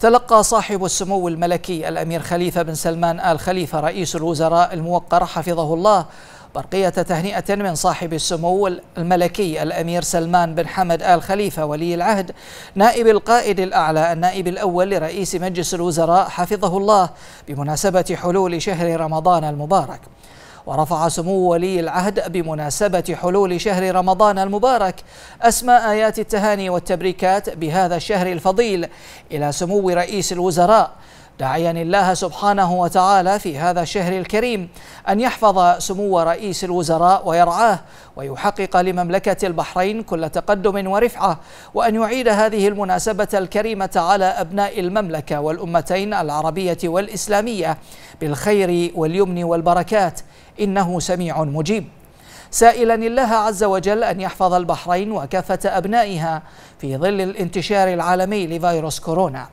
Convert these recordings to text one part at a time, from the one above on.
تلقى صاحب السمو الملكي الأمير خليفة بن سلمان آل خليفة رئيس الوزراء الموقر حفظه الله برقية تهنئة من صاحب السمو الملكي الأمير سلمان بن حمد آل خليفة ولي العهد نائب القائد الأعلى النائب الأول لرئيس مجلس الوزراء حفظه الله بمناسبة حلول شهر رمضان المبارك ورفع سمو ولي العهد بمناسبة حلول شهر رمضان المبارك أسماء آيات التهاني والتبريكات بهذا الشهر الفضيل إلى سمو رئيس الوزراء داعيا الله سبحانه وتعالى في هذا الشهر الكريم ان يحفظ سمو رئيس الوزراء ويرعاه ويحقق لمملكه البحرين كل تقدم ورفعه وان يعيد هذه المناسبه الكريمه على ابناء المملكه والامتين العربيه والاسلاميه بالخير واليمن والبركات إنه سميع مجيب سائلا الله عز وجل أن يحفظ البحرين وكافة أبنائها في ظل الانتشار العالمي لفيروس كورونا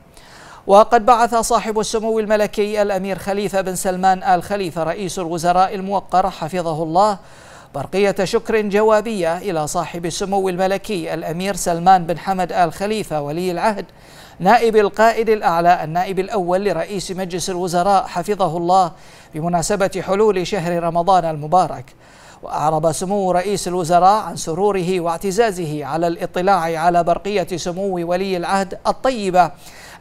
وقد بعث صاحب السمو الملكي الأمير خليفة بن سلمان آل خليفة رئيس الوزراء الموقر حفظه الله برقية شكر جوابية إلى صاحب السمو الملكي الأمير سلمان بن حمد آل خليفة ولي العهد نائب القائد الأعلى النائب الأول لرئيس مجلس الوزراء حفظه الله بمناسبة حلول شهر رمضان المبارك وأعرب سمو رئيس الوزراء عن سروره واعتزازه على الاطلاع على برقية سمو ولي العهد الطيبة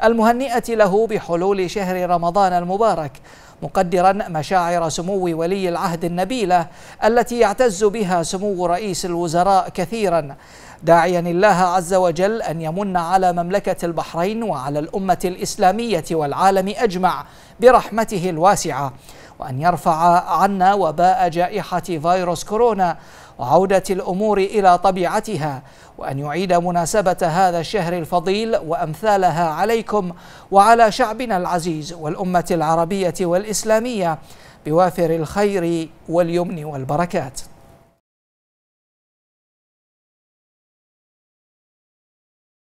المهنئة له بحلول شهر رمضان المبارك مقدرا مشاعر سمو ولي العهد النبيله التي يعتز بها سمو رئيس الوزراء كثيرا داعيا الله عز وجل ان يمن على مملكه البحرين وعلى الامه الاسلاميه والعالم اجمع برحمته الواسعه وأن يرفع عنا وباء جائحة فيروس كورونا وعودة الأمور إلى طبيعتها وأن يعيد مناسبة هذا الشهر الفضيل وأمثالها عليكم وعلى شعبنا العزيز والأمة العربية والإسلامية بوافر الخير واليمن والبركات